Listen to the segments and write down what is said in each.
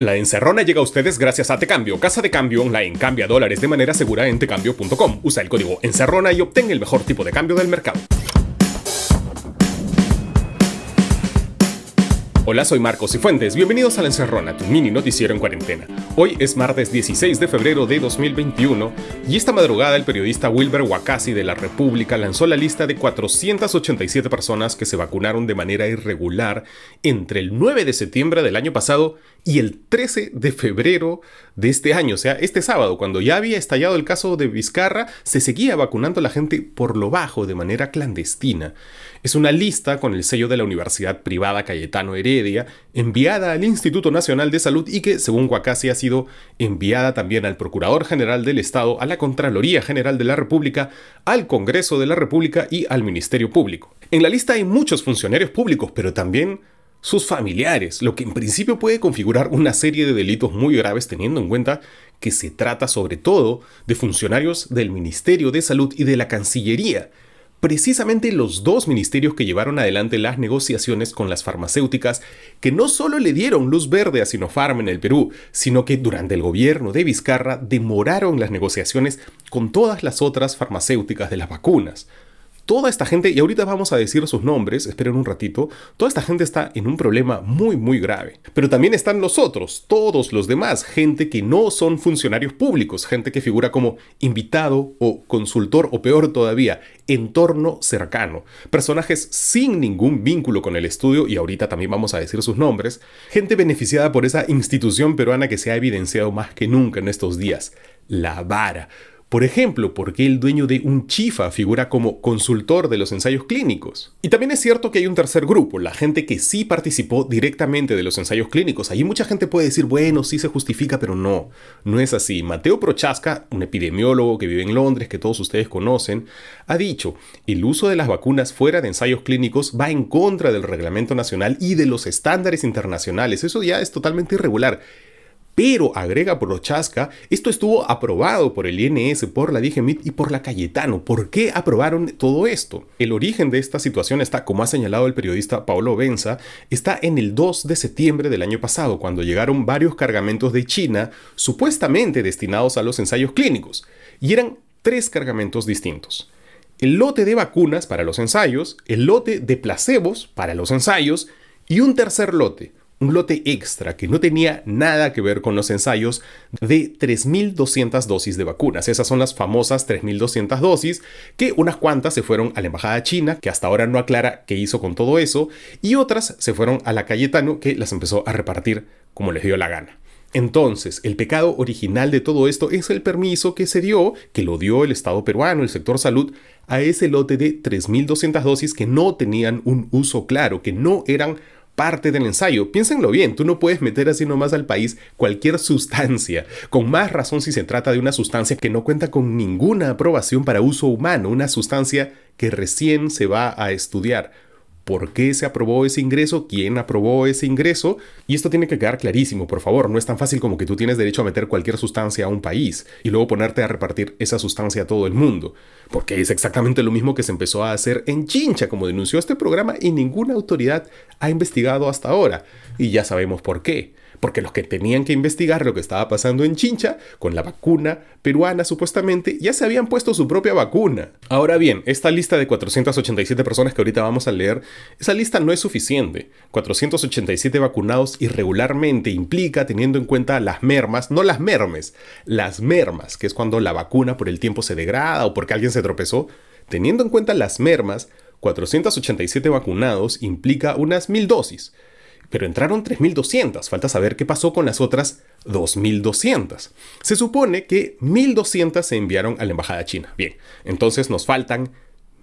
La encerrona llega a ustedes gracias a Tecambio, casa de cambio online. Cambia dólares de manera segura en tecambio.com. Usa el código encerrona y obtén el mejor tipo de cambio del mercado. Hola, soy Marcos y Fuentes. Bienvenidos a La Encerrona, tu mini noticiero en cuarentena. Hoy es martes 16 de febrero de 2021 y esta madrugada el periodista Wilber Wakasi de La República lanzó la lista de 487 personas que se vacunaron de manera irregular entre el 9 de septiembre del año pasado y el 13 de febrero de este año. O sea, este sábado, cuando ya había estallado el caso de Vizcarra, se seguía vacunando la gente por lo bajo, de manera clandestina. Es una lista con el sello de la Universidad Privada Cayetano Heredia, enviada al Instituto Nacional de Salud y que, según Guacasi, ha sido enviada también al Procurador General del Estado, a la Contraloría General de la República, al Congreso de la República y al Ministerio Público. En la lista hay muchos funcionarios públicos, pero también sus familiares, lo que en principio puede configurar una serie de delitos muy graves teniendo en cuenta que se trata sobre todo de funcionarios del Ministerio de Salud y de la Cancillería, precisamente los dos ministerios que llevaron adelante las negociaciones con las farmacéuticas, que no solo le dieron luz verde a Sinopharm en el Perú, sino que durante el gobierno de Vizcarra demoraron las negociaciones con todas las otras farmacéuticas de las vacunas. Toda esta gente, y ahorita vamos a decir sus nombres, esperen un ratito, toda esta gente está en un problema muy muy grave. Pero también están los otros, todos los demás, gente que no son funcionarios públicos, gente que figura como invitado o consultor o peor todavía, entorno cercano, personajes sin ningún vínculo con el estudio, y ahorita también vamos a decir sus nombres, gente beneficiada por esa institución peruana que se ha evidenciado más que nunca en estos días, la vara. Por ejemplo, ¿por qué el dueño de un chifa figura como consultor de los ensayos clínicos? Y también es cierto que hay un tercer grupo, la gente que sí participó directamente de los ensayos clínicos. Ahí mucha gente puede decir, bueno, sí se justifica, pero no, no es así. Mateo Prochaska, un epidemiólogo que vive en Londres, que todos ustedes conocen, ha dicho, el uso de las vacunas fuera de ensayos clínicos va en contra del reglamento nacional y de los estándares internacionales. Eso ya es totalmente irregular. Pero, agrega Prochaska, esto estuvo aprobado por el INS, e por la Digemit y por la Cayetano. ¿Por qué aprobaron todo esto? El origen de esta situación está, como ha señalado el periodista Paolo Benza, está en el 2 de septiembre del año pasado, cuando llegaron varios cargamentos de China supuestamente destinados a los ensayos clínicos. Y eran tres cargamentos distintos el lote de vacunas para los ensayos, el lote de placebos para los ensayos y un tercer lote, un lote extra que no tenía nada que ver con los ensayos de 3.200 dosis de vacunas. Esas son las famosas 3.200 dosis, que unas cuantas se fueron a la Embajada China, que hasta ahora no aclara qué hizo con todo eso, y otras se fueron a la Cayetano, que las empezó a repartir como les dio la gana. Entonces, el pecado original de todo esto es el permiso que se dio, que lo dio el Estado peruano, el sector salud, a ese lote de 3.200 dosis que no tenían un uso claro, que no eran parte del ensayo. Piénsenlo bien, tú no puedes meter así nomás al país cualquier sustancia, con más razón si se trata de una sustancia que no cuenta con ninguna aprobación para uso humano, una sustancia que recién se va a estudiar por qué se aprobó ese ingreso, quién aprobó ese ingreso. Y esto tiene que quedar clarísimo, por favor. No es tan fácil como que tú tienes derecho a meter cualquier sustancia a un país y luego ponerte a repartir esa sustancia a todo el mundo. Porque es exactamente lo mismo que se empezó a hacer en Chincha, como denunció este programa, y ninguna autoridad ha investigado hasta ahora. Y ya sabemos por qué porque los que tenían que investigar lo que estaba pasando en Chincha con la vacuna peruana supuestamente ya se habían puesto su propia vacuna. Ahora bien, esta lista de 487 personas que ahorita vamos a leer, esa lista no es suficiente. 487 vacunados irregularmente implica teniendo en cuenta las mermas, no las mermes, las mermas, que es cuando la vacuna por el tiempo se degrada o porque alguien se tropezó, teniendo en cuenta las mermas, 487 vacunados implica unas mil dosis pero entraron 3.200. Falta saber qué pasó con las otras 2.200. Se supone que 1.200 se enviaron a la Embajada China. Bien, entonces nos faltan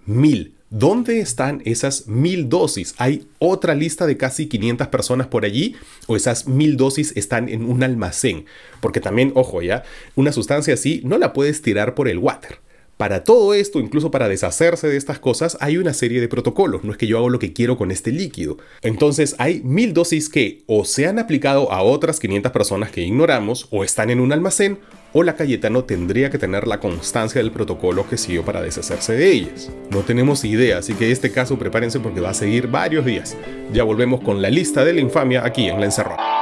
1.000. ¿Dónde están esas 1.000 dosis? ¿Hay otra lista de casi 500 personas por allí? ¿O esas 1.000 dosis están en un almacén? Porque también, ojo ya, una sustancia así no la puedes tirar por el water. Para todo esto, incluso para deshacerse de estas cosas, hay una serie de protocolos, no es que yo hago lo que quiero con este líquido. Entonces hay mil dosis que o se han aplicado a otras 500 personas que ignoramos, o están en un almacén, o la no tendría que tener la constancia del protocolo que siguió para deshacerse de ellas. No tenemos idea, así que en este caso prepárense porque va a seguir varios días. Ya volvemos con la lista de la infamia aquí en La Encerrada.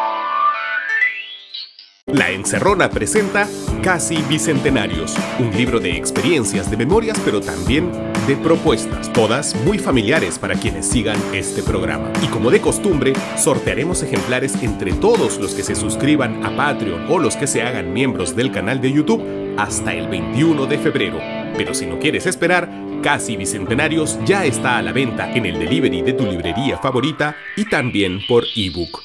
La Encerrona presenta Casi Bicentenarios, un libro de experiencias, de memorias, pero también de propuestas, todas muy familiares para quienes sigan este programa. Y como de costumbre, sortearemos ejemplares entre todos los que se suscriban a Patreon o los que se hagan miembros del canal de YouTube hasta el 21 de febrero. Pero si no quieres esperar, Casi Bicentenarios ya está a la venta en el delivery de tu librería favorita y también por ebook.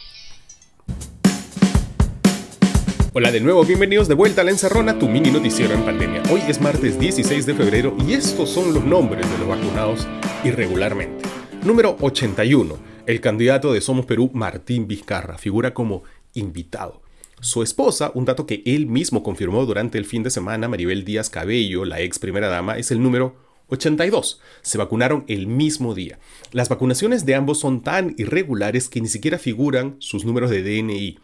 Hola de nuevo, bienvenidos de vuelta a La Encerrona, tu mini noticiero en pandemia. Hoy es martes 16 de febrero y estos son los nombres de los vacunados irregularmente. Número 81. El candidato de Somos Perú, Martín Vizcarra, figura como invitado. Su esposa, un dato que él mismo confirmó durante el fin de semana, Maribel Díaz Cabello, la ex primera dama, es el número 82. Se vacunaron el mismo día. Las vacunaciones de ambos son tan irregulares que ni siquiera figuran sus números de DNI.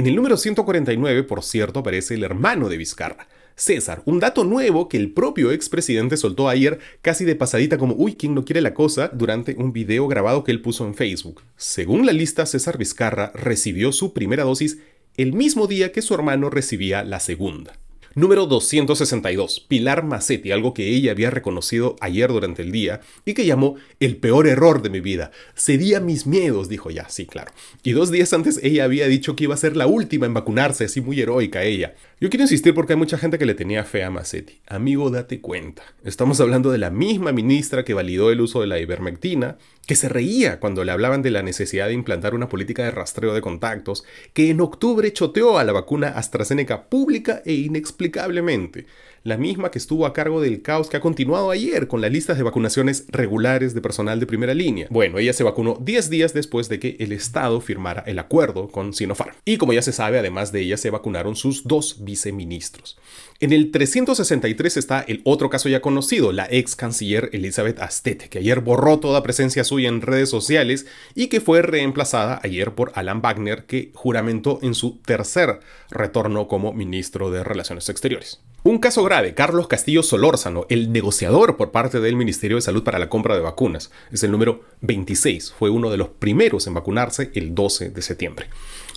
En el número 149, por cierto, aparece el hermano de Vizcarra, César, un dato nuevo que el propio expresidente soltó ayer casi de pasadita como uy, ¿quién no quiere la cosa? durante un video grabado que él puso en Facebook. Según la lista, César Vizcarra recibió su primera dosis el mismo día que su hermano recibía la segunda. Número 262. Pilar Macetti, algo que ella había reconocido ayer durante el día y que llamó el peor error de mi vida. Sería mis miedos, dijo ya, sí, claro. Y dos días antes ella había dicho que iba a ser la última en vacunarse, así muy heroica ella. Yo quiero insistir porque hay mucha gente que le tenía fe a Macetti. Amigo, date cuenta. Estamos hablando de la misma ministra que validó el uso de la ivermectina, que se reía cuando le hablaban de la necesidad de implantar una política de rastreo de contactos, que en octubre choteó a la vacuna AstraZeneca pública e inexplicablemente, la misma que estuvo a cargo del caos que ha continuado ayer con las listas de vacunaciones regulares de personal de primera línea. Bueno, ella se vacunó 10 días después de que el Estado firmara el acuerdo con Sinopharm. Y como ya se sabe, además de ella se vacunaron sus dos viceministros. En el 363 está el otro caso ya conocido, la ex canciller Elizabeth Astete, que ayer borró toda presencia suya en redes sociales y que fue reemplazada ayer por Alan Wagner, que juramentó en su tercer retorno como ministro de Relaciones Exteriores. Un caso grave, Carlos Castillo Solórzano, el negociador por parte del Ministerio de Salud para la compra de vacunas, es el número 26, fue uno de los primeros en vacunarse el 12 de septiembre.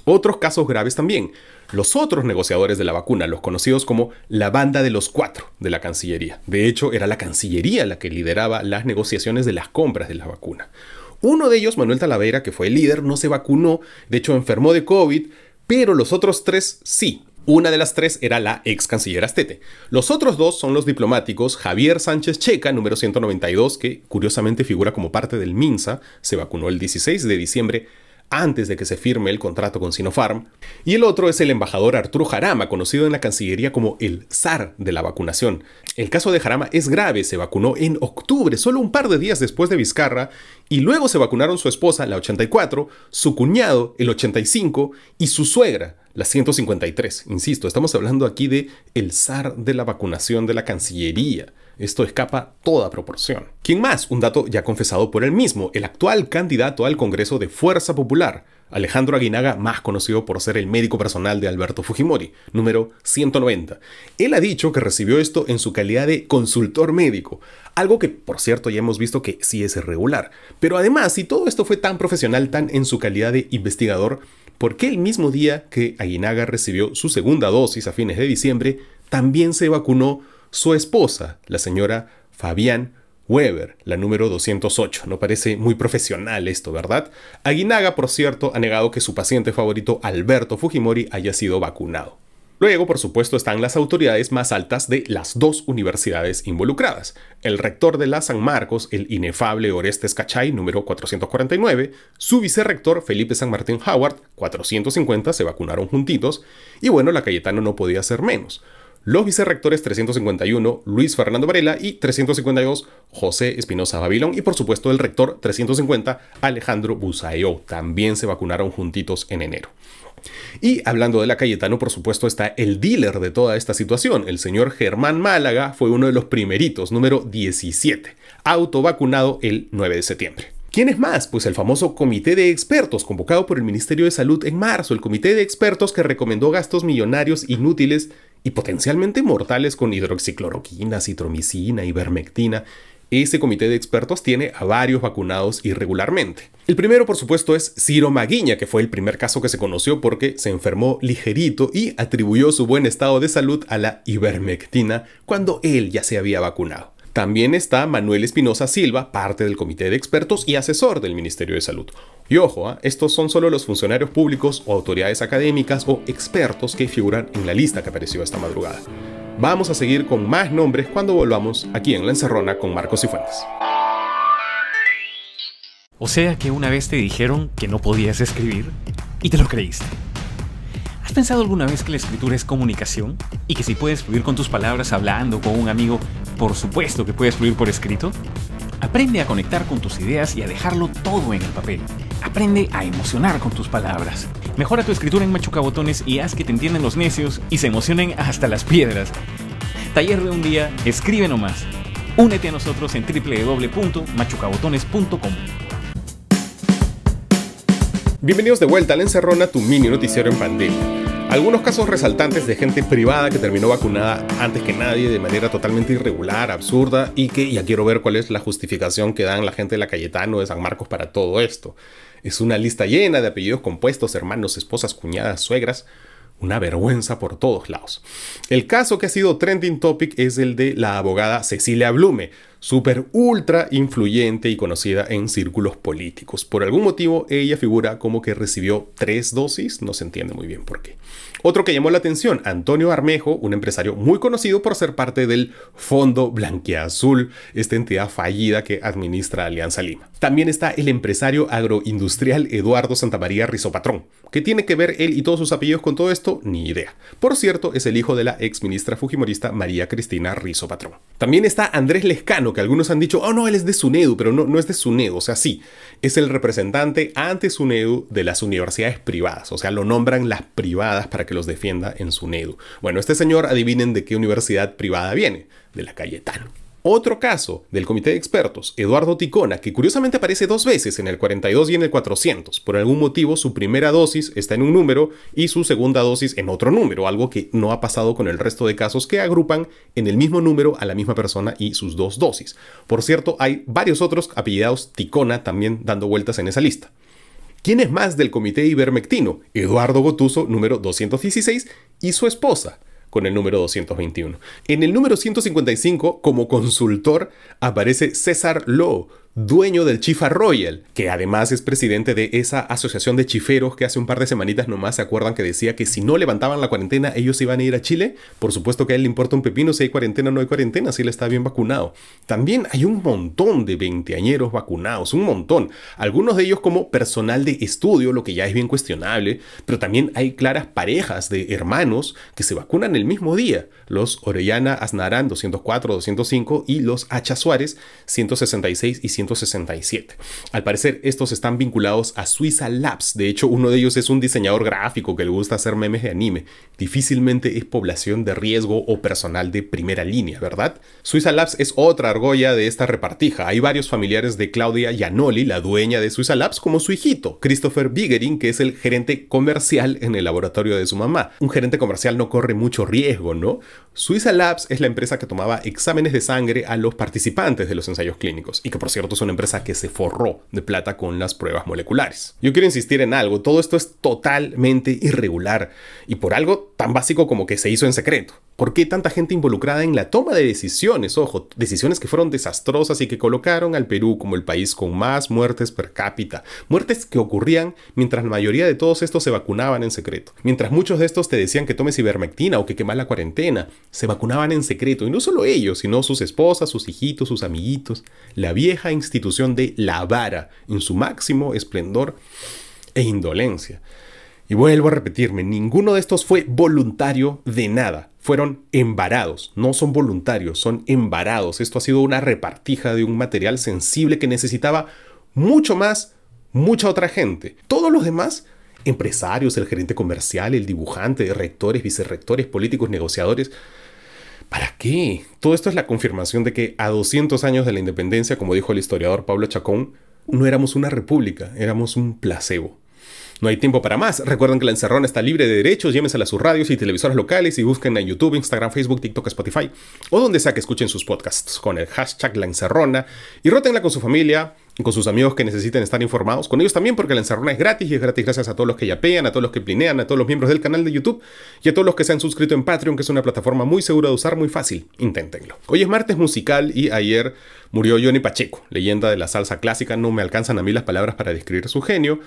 Otros casos graves también, los otros negociadores de la vacuna, los conocidos como la banda de los cuatro de la Cancillería. De hecho, era la Cancillería la que lideraba las negociaciones de las compras de la vacuna. Uno de ellos, Manuel Talavera, que fue el líder, no se vacunó, de hecho enfermó de COVID, pero los otros tres sí, una de las tres era la ex canciller Astete. Los otros dos son los diplomáticos Javier Sánchez Checa, número 192, que curiosamente figura como parte del MINSA, se vacunó el 16 de diciembre antes de que se firme el contrato con Sinopharm, y el otro es el embajador Arturo Jarama, conocido en la Cancillería como el zar de la vacunación. El caso de Jarama es grave, se vacunó en octubre, solo un par de días después de Vizcarra, y luego se vacunaron su esposa, la 84, su cuñado, el 85, y su suegra, la 153. Insisto, estamos hablando aquí de el zar de la vacunación de la Cancillería. Esto escapa toda proporción. ¿Quién más? Un dato ya confesado por él mismo, el actual candidato al Congreso de Fuerza Popular, Alejandro Aguinaga, más conocido por ser el médico personal de Alberto Fujimori, número 190. Él ha dicho que recibió esto en su calidad de consultor médico, algo que por cierto ya hemos visto que sí es irregular. Pero además, si todo esto fue tan profesional, tan en su calidad de investigador, porque el mismo día que Aguinaga recibió su segunda dosis a fines de diciembre, también se vacunó su esposa, la señora Fabián Weber, la número 208. No parece muy profesional esto, ¿verdad? Aguinaga, por cierto, ha negado que su paciente favorito, Alberto Fujimori, haya sido vacunado. Luego, por supuesto, están las autoridades más altas de las dos universidades involucradas. El rector de la San Marcos, el inefable Orestes Cachay, número 449, su vicerrector Felipe San Martín Howard, 450, se vacunaron juntitos, y bueno, la Cayetano no podía ser menos. Los vicerrectores 351, Luis Fernando Varela, y 352, José Espinosa Babilón, y por supuesto el rector 350, Alejandro Busaeo, también se vacunaron juntitos en enero. Y hablando de la Cayetano, por supuesto, está el dealer de toda esta situación. El señor Germán Málaga fue uno de los primeritos, número 17, autovacunado el 9 de septiembre. ¿Quién es más? Pues el famoso comité de expertos convocado por el Ministerio de Salud en marzo, el comité de expertos que recomendó gastos millonarios inútiles y potencialmente mortales con hidroxicloroquina, citromicina, y ivermectina ese comité de expertos tiene a varios vacunados irregularmente. El primero, por supuesto, es Ciro Maguiña, que fue el primer caso que se conoció porque se enfermó ligerito y atribuyó su buen estado de salud a la ivermectina cuando él ya se había vacunado. También está Manuel Espinosa Silva, parte del comité de expertos y asesor del Ministerio de Salud. Y ojo, ¿ah? estos son solo los funcionarios públicos o autoridades académicas o expertos que figuran en la lista que apareció esta madrugada. Vamos a seguir con más nombres cuando volvamos aquí en La Encerrona con Marcos y Fuentes. O sea que una vez te dijeron que no podías escribir y te lo creíste. ¿Has pensado alguna vez que la escritura es comunicación? Y que si puedes fluir con tus palabras hablando con un amigo, por supuesto que puedes fluir por escrito. Aprende a conectar con tus ideas y a dejarlo todo en el papel. Aprende a emocionar con tus palabras. Mejora tu escritura en machucabotones y haz que te entiendan los necios y se emocionen hasta las piedras. Taller de un día, escribe nomás. Únete a nosotros en www.machucabotones.com. Bienvenidos de vuelta al Encerrona, tu mini noticiero en pandemia. Algunos casos resaltantes de gente privada que terminó vacunada antes que nadie de manera totalmente irregular, absurda y que ya quiero ver cuál es la justificación que dan la gente de la Cayetano de San Marcos para todo esto. Es una lista llena de apellidos compuestos, hermanos, esposas, cuñadas, suegras. Una vergüenza por todos lados. El caso que ha sido trending topic es el de la abogada Cecilia Blume, súper ultra influyente y conocida en círculos políticos. Por algún motivo ella figura como que recibió tres dosis, no se entiende muy bien por qué. Otro que llamó la atención, Antonio Armejo, un empresario muy conocido por ser parte del Fondo Blanqueazul, esta entidad fallida que administra Alianza Lima. También está el empresario agroindustrial Eduardo Santamaría Rizopatrón. ¿Qué tiene que ver él y todos sus apellidos con todo esto? Ni idea. Por cierto, es el hijo de la ex ministra fujimorista María Cristina Rizopatrón. También está Andrés Lescano, que algunos han dicho, oh no, él es de SUNEDU, pero no, no es de SUNEDU, o sea, sí, es el representante ante SUNEDU de las universidades privadas, o sea, lo nombran las privadas para que los defienda en SUNEDU. Bueno, este señor, adivinen de qué universidad privada viene, de la Cayetano. Otro caso del comité de expertos, Eduardo Ticona, que curiosamente aparece dos veces en el 42 y en el 400. Por algún motivo su primera dosis está en un número y su segunda dosis en otro número, algo que no ha pasado con el resto de casos que agrupan en el mismo número a la misma persona y sus dos dosis. Por cierto, hay varios otros apellidados Ticona también dando vueltas en esa lista. ¿Quién es más del comité ivermectino? Eduardo Gotuso, número 216, y su esposa con el número 221. En el número 155, como consultor, aparece César Lowe, dueño del Chifa Royal, que además es presidente de esa asociación de chiferos que hace un par de semanitas nomás se acuerdan que decía que si no levantaban la cuarentena ellos iban a ir a Chile. Por supuesto que a él le importa un pepino si hay cuarentena o no hay cuarentena, si él está bien vacunado. También hay un montón de veinteañeros vacunados, un montón. Algunos de ellos como personal de estudio, lo que ya es bien cuestionable, pero también hay claras parejas de hermanos que se vacunan el mismo día. Los Orellana Aznarán 204, 205 y los Hacha Suárez 166 y 166. Al parecer, estos están vinculados a Suiza Labs. De hecho, uno de ellos es un diseñador gráfico que le gusta hacer memes de anime. Difícilmente es población de riesgo o personal de primera línea, ¿verdad? Suiza Labs es otra argolla de esta repartija. Hay varios familiares de Claudia Gianoli, la dueña de Suiza Labs, como su hijito, Christopher Biggering, que es el gerente comercial en el laboratorio de su mamá. Un gerente comercial no corre mucho riesgo, ¿no? Suiza Labs es la empresa que tomaba exámenes de sangre a los participantes de los ensayos clínicos y que por cierto es una empresa que se forró de plata con las pruebas moleculares. Yo quiero insistir en algo, todo esto es totalmente irregular y por algo tan básico como que se hizo en secreto. ¿Por qué tanta gente involucrada en la toma de decisiones? Ojo, decisiones que fueron desastrosas y que colocaron al Perú como el país con más muertes per cápita. Muertes que ocurrían mientras la mayoría de todos estos se vacunaban en secreto. Mientras muchos de estos te decían que tomes ivermectina o que quemas la cuarentena, se vacunaban en secreto. Y no solo ellos, sino sus esposas, sus hijitos, sus amiguitos. La vieja institución de la vara en su máximo esplendor e indolencia. Y vuelvo a repetirme, ninguno de estos fue voluntario de nada. Fueron embarados, no son voluntarios, son embarados. Esto ha sido una repartija de un material sensible que necesitaba mucho más mucha otra gente. Todos los demás, empresarios, el gerente comercial, el dibujante, rectores, vicerrectores, políticos, negociadores, ¿Para qué? Todo esto es la confirmación de que a 200 años de la independencia, como dijo el historiador Pablo Chacón, no éramos una república, éramos un placebo. No hay tiempo para más. Recuerden que la encerrona está libre de derechos. Llévensela a sus radios y televisoras locales y busquen en YouTube, Instagram, Facebook, TikTok, Spotify o donde sea que escuchen sus podcasts con el hashtag la encerrona y rótenla con su familia con sus amigos que necesiten estar informados, con ellos también, porque la encerrona es gratis y es gratis gracias a todos los que ya yapean, a todos los que plinean, a todos los miembros del canal de YouTube y a todos los que se han suscrito en Patreon, que es una plataforma muy segura de usar, muy fácil. Inténtenlo. Hoy es martes musical y ayer murió Johnny Pacheco, leyenda de la salsa clásica. No me alcanzan a mí las palabras para describir su genio.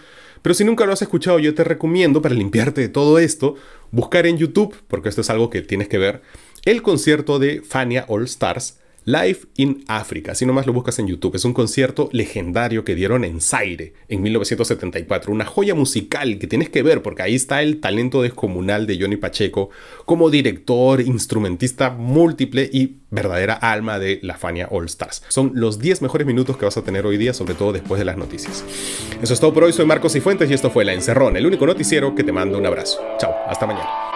Pero si nunca lo has escuchado, yo te recomiendo, para limpiarte de todo esto, buscar en YouTube, porque esto es algo que tienes que ver, el concierto de Fania All Stars Life in Africa, si nomás lo buscas en YouTube, es un concierto legendario que dieron en Zaire en 1974, una joya musical que tienes que ver porque ahí está el talento descomunal de Johnny Pacheco como director, instrumentista múltiple y verdadera alma de la Fania All Stars. Son los 10 mejores minutos que vas a tener hoy día, sobre todo después de las noticias. Eso es todo por hoy, soy Marcos Cifuentes y esto fue La Encerrón, el único noticiero que te mando un abrazo. Chao, hasta mañana.